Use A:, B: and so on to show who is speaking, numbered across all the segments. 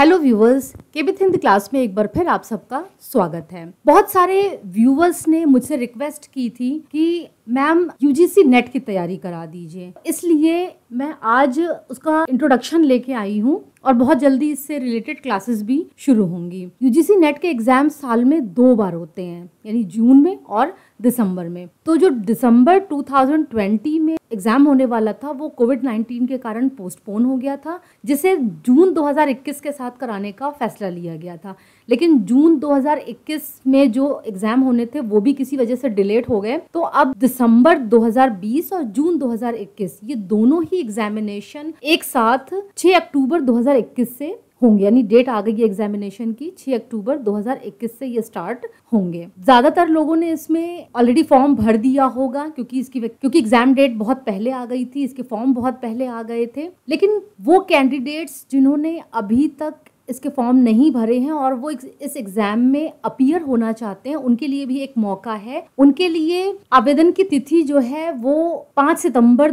A: hello viewers केबिथ हिंद class में एक बार फिर आप सबका स्वागत है बहुत सारे व्यूवर्स ने मुझसे रिक्वेस्ट की थी कि मैम यूजीसी नेट की तैयारी करा दीजिए इसलिए मैं आज उसका इंट्रोडक्शन लेके आई हूँ और बहुत जल्दी इससे रिलेटेड क्लासेस भी शुरू होंगी यूजीसी नेट के एग्जाम साल में दो बार होते हैं यानी जून में और दिसंबर में तो जो दिसंबर 2020 में एग्ज़ाम होने वाला था वो कोविड 19 के कारण पोस्टपोन हो गया था जिसे जून 2021 के साथ कराने का फैसला लिया गया था लेकिन जून 2021 में जो एग्ज़ाम होने थे वो भी किसी वजह से डिलेट हो गए तो अब दिसंबर 2020 और जून 2021 ये दोनों ही एग्जामिनेशन एक साथ 6 अक्टूबर 2021 से होंगे यानी डेट आ गई एग्जामिनेशन की 6 अक्टूबर 2021 से ये स्टार्ट होंगे ज्यादातर लोगों ने इसमें ऑलरेडी फॉर्म भर दिया होगा क्योंकि इसकी क्योंकि एग्जाम डेट बहुत पहले आ गई थी इसके फॉर्म बहुत पहले आ गए थे लेकिन वो कैंडिडेट्स जिन्होंने अभी तक इसके फॉर्म नहीं भरे हैं और वो इस एग्जाम में अपियर होना चाहते हैं उनके लिए भी एक मौका है उनके लिए आवेदन की तिथि जो है वो 5 सितंबर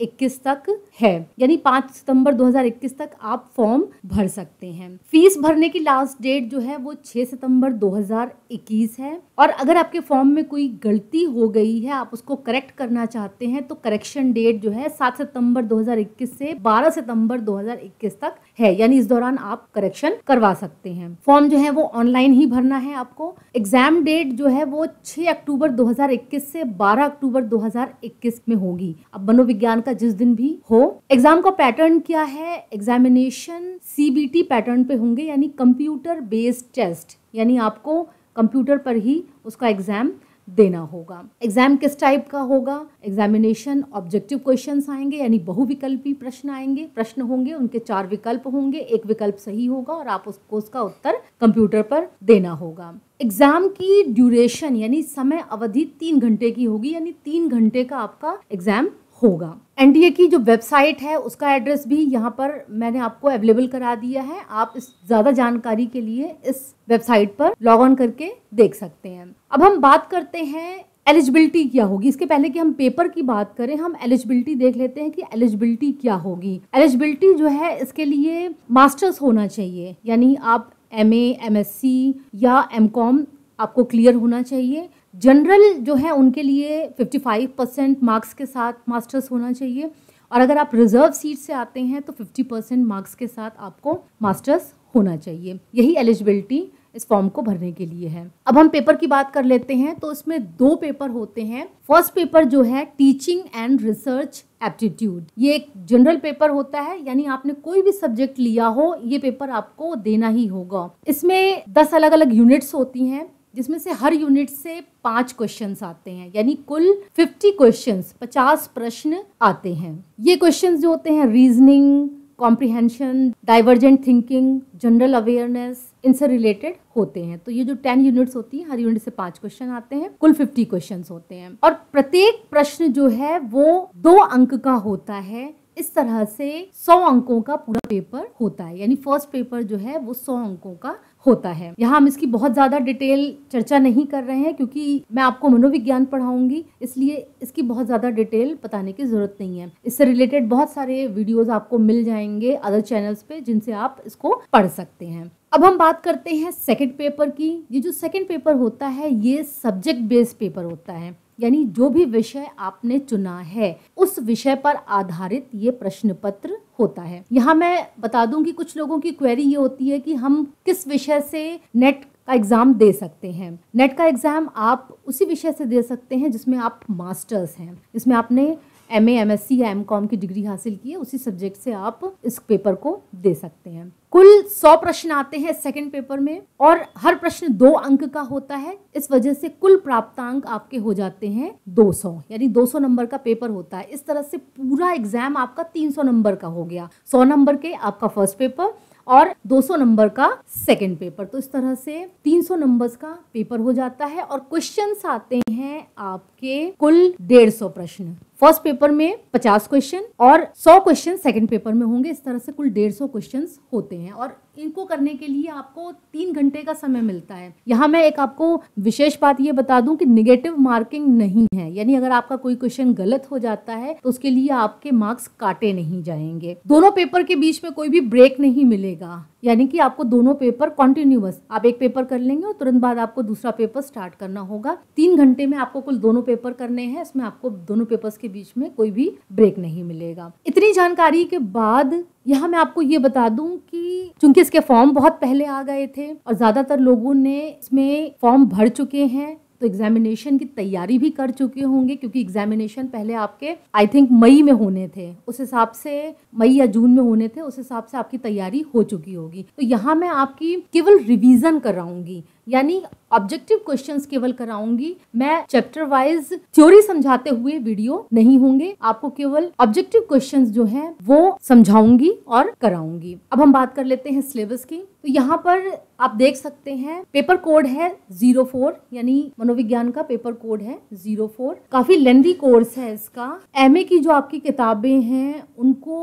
A: 2021 तक है यानी 5 सितंबर 2021 तक आप फॉर्म भर सकते हैं फीस भरने की लास्ट डेट जो है वो 6 सितंबर 2021 है और अगर आपके फॉर्म में कोई गलती हो गई है आप उसको करेक्ट करना चाहते हैं तो करेक्शन डेट जो है 7 सितंबर 2021 से 12 सितंबर 2021 तक है यानी इस दौरान आप करेक्शन करवा सकते हैं फॉर्म जो है वो ऑनलाइन ही भरना है आपको एग्जाम डेट जो है वो 6 अक्टूबर 2021 से 12 अक्टूबर 2021 में होगी अब मनोविज्ञान का जिस दिन भी हो एग्जाम का पैटर्न क्या है एग्जामिनेशन सीबीटी पैटर्न पे होंगे यानी कंप्यूटर बेस्ड टेस्ट यानी आपको कंप्यूटर पर ही उसका एग्जाम देना होगा एग्जाम किस टाइप का होगा एग्जामिनेशन ऑब्जेक्टिव क्वेश्चन आएंगे यानी बहुविकल्पी प्रश्न आएंगे प्रश्न होंगे उनके चार विकल्प होंगे एक विकल्प सही होगा और आप उसको उसका उत्तर कंप्यूटर पर देना होगा एग्जाम की ड्यूरेशन यानी समय अवधि तीन घंटे की होगी यानी तीन घंटे का आपका एग्जाम होगा एनडीए की जो वेबसाइट है उसका एड्रेस भी यहाँ पर मैंने आपको अवेलेबल करा दिया है आप इस ज़्यादा जानकारी के लिए इस वेबसाइट पर लॉग ऑन करके देख सकते हैं अब हम बात करते हैं एलिजिबिलिटी क्या होगी इसके पहले कि हम पेपर की बात करें हम एलिजिबिलिटी देख लेते हैं कि एलिजिबिलिटी क्या होगी एलिजिबिलिटी जो है इसके लिए मास्टर्स होना चाहिए यानी आप एम एम एस सी या एम कॉम आपको क्लियर होना चाहिए जनरल जो है उनके लिए 55 परसेंट मार्क्स के साथ मास्टर्स होना चाहिए और अगर आप रिजर्व सीट से आते हैं तो 50 परसेंट मार्क्स के साथ आपको मास्टर्स होना चाहिए यही एलिजिबिलिटी इस फॉर्म को भरने के लिए है अब हम पेपर की बात कर लेते हैं तो इसमें दो पेपर होते हैं फर्स्ट पेपर जो है टीचिंग एंड रिसर्च एप्टीट्यूड ये एक जनरल पेपर होता है यानी आपने कोई भी सब्जेक्ट लिया हो ये पेपर आपको देना ही होगा इसमें दस अलग अलग यूनिट्स होती हैं जिसमें से हर यूनिट से पांच क्वेश्चन आते हैं यानी कुल फिफ्टी क्वेश्चन पचास प्रश्न आते हैं ये क्वेश्चन जो होते हैं reasoning comprehension divergent thinking general awareness इनसे रिलेटेड होते हैं तो ये जो टेन यूनिट्स होती है हर यूनिट से पांच क्वेश्चन आते हैं कुल फिफ्टी क्वेश्चन होते हैं और प्रत्येक प्रश्न जो है वो दो अंक का होता है इस तरह से सौ अंकों का पूरा पेपर होता है यानी फर्स्ट पेपर जो है वो सौ अंकों का होता है यहाँ हम इसकी बहुत ज़्यादा डिटेल चर्चा नहीं कर रहे हैं क्योंकि मैं आपको मनोविज्ञान पढ़ाऊंगी इसलिए इसकी बहुत ज़्यादा डिटेल बताने की ज़रूरत नहीं है इससे रिलेटेड बहुत सारे वीडियोज़ आपको मिल जाएंगे अदर चैनल्स पे जिनसे आप इसको पढ़ सकते हैं अब हम बात करते हैं सेकेंड पेपर की ये जो सेकेंड पेपर होता है ये सब्जेक्ट बेस्ड पेपर होता है यानी जो भी विषय आपने चुना है उस विषय पर आधारित ये प्रश्न पत्र होता है यहाँ मैं बता दूं कि कुछ लोगों की क्वेरी ये होती है कि हम किस विषय से नेट का एग्ज़ाम दे सकते हैं नेट का एग्ज़ाम आप उसी विषय से दे सकते हैं जिसमें आप मास्टर्स हैं जिसमें आपने एम एम एस सी या एम कॉम की डिग्री हासिल की है उसी सब्जेक्ट से आप इस पेपर को दे सकते हैं कुल सौ प्रश्न आते हैं सेकंड पेपर में और हर प्रश्न दो अंक का होता है इस वजह से कुल प्राप्तांक आपके हो जाते हैं 200 यानी 200 नंबर का पेपर होता है इस तरह से पूरा एग्जाम आपका 300 नंबर का हो गया 100 नंबर के आपका फर्स्ट पेपर और 200 नंबर का सेकंड पेपर तो इस तरह से 300 नंबर्स का पेपर हो जाता है और क्वेश्चंस आते हैं आपके कुल 150 प्रश्न फर्स्ट पेपर में 50 क्वेश्चन और 100 क्वेश्चन सेकंड पेपर में होंगे इस तरह से कुल 150 क्वेश्चन होते हैं और इनको करने के लिए आपको तीन घंटे का समय मिलता है यहाँ मैं एक आपको विशेष बात ये बता दूं कि निगेटिव मार्किंग नहीं है यानी अगर आपका कोई क्वेश्चन गलत हो जाता है तो उसके लिए आपके मार्क्स काटे नहीं जाएंगे दोनों पेपर के बीच में कोई भी ब्रेक नहीं मिलेगा यानी कि आपको दोनों पेपर कॉन्टिन्यूस आप एक पेपर कर लेंगे और तुरंत बाद आपको दूसरा पेपर स्टार्ट करना होगा तीन घंटे में आपको कुल दोनों पेपर करने हैं इसमें आपको दोनों पेपर्स के इसके बीच में कोई भी ब्रेक नहीं मिलेगा इतनी जानकारी के बाद यहाँ मैं आपको ये बता दूं कि चूंकि इसके फॉर्म बहुत पहले आ गए थे और ज्यादातर लोगों ने इसमें फॉर्म भर चुके हैं तो एग्जामिनेशन की तैयारी भी कर चुके होंगे क्योंकि एग्जामिनेशन पहले आपके आई थिंक मई में होने थे उस हिसाब से मई या जून में होने थे उस हिसाब से आपकी तैयारी हो चुकी होगी तो यहाँ मैं आपकी केवल रिवीजन कराऊंगी यानी ऑब्जेक्टिव क्वेश्चंस केवल कराऊंगी मैं चैप्टर वाइज थ्योरी समझाते हुए वीडियो नहीं होंगे आपको केवल ऑब्जेक्टिव क्वेश्चंस जो हैं वो समझाऊंगी और कराऊंगी अब हम बात कर लेते हैं सिलेबस की तो यहाँ पर आप देख सकते हैं पेपर कोड है जीरो फोर यानी मनोविज्ञान का पेपर कोड है जीरो फोर काफी लेंदी कोर्स है इसका एम की जो आपकी किताबें हैं उनको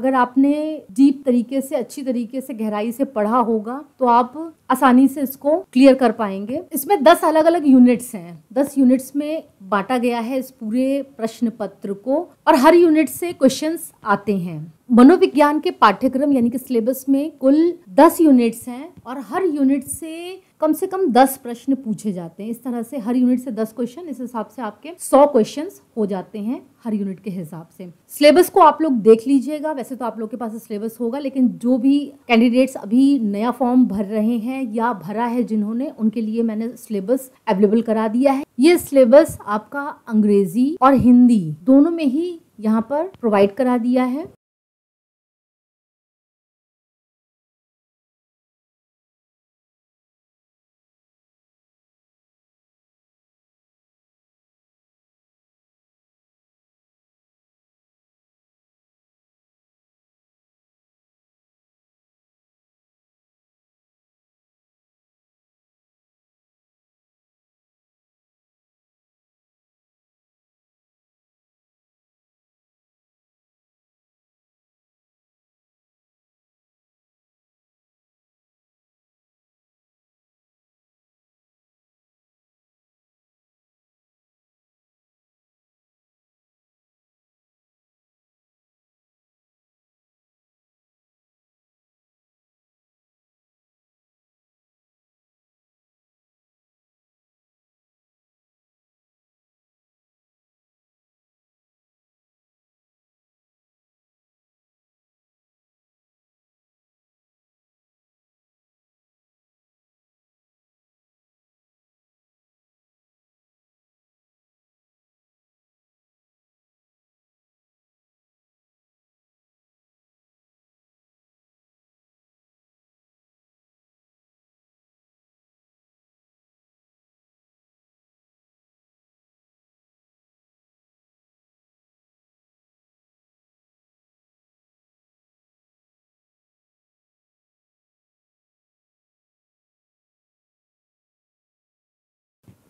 A: अगर आपने डीप तरीके से अच्छी तरीके से गहराई से पढ़ा होगा तो आप आसानी से इसको क्लियर कर पाएंगे इसमें दस अलग अलग यूनिट्स हैं दस यूनिट्स में बांटा गया है इस पूरे प्रश्न पत्र को और हर यूनिट से क्वेश्चंस आते हैं मनोविज्ञान के पाठ्यक्रम यानी कि सिलेबस में कुल दस यूनिट्स हैं और हर यूनिट से कम से कम दस प्रश्न पूछे जाते हैं इस तरह से हर यूनिट से दस क्वेश्चन इस हिसाब से आपके सौ क्वेश्चन हो जाते हैं हर यूनिट के हिसाब से सिलेबस को आप लोग देख लीजिएगा वैसे तो आप लोग के पास सिलेबस होगा लेकिन जो भी कैंडिडेट्स अभी नया फॉर्म भर रहे हैं या भरा है जिन्होंने उनके लिए मैंने सिलेबस अवेलेबल करा दिया है ये सिलेबस आपका अंग्रेजी और हिंदी दोनों में ही यहाँ पर प्रोवाइड करा दिया है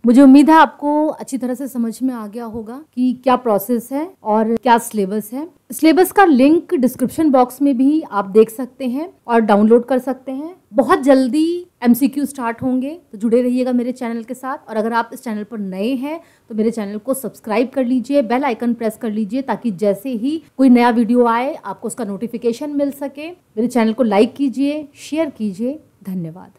A: मुझे उम्मीद है आपको अच्छी तरह से समझ में आ गया होगा कि क्या प्रोसेस है और क्या सिलेबस है सिलेबस का लिंक डिस्क्रिप्शन बॉक्स में भी आप देख सकते हैं और डाउनलोड कर सकते हैं बहुत जल्दी एम स्टार्ट होंगे तो जुड़े रहिएगा मेरे चैनल के साथ और अगर आप इस चैनल पर नए हैं तो मेरे चैनल को सब्सक्राइब कर लीजिए बेल आइकन प्रेस कर लीजिए ताकि जैसे ही कोई नया वीडियो आए आपको उसका नोटिफिकेशन मिल सके मेरे चैनल को लाइक कीजिए शेयर कीजिए धन्यवाद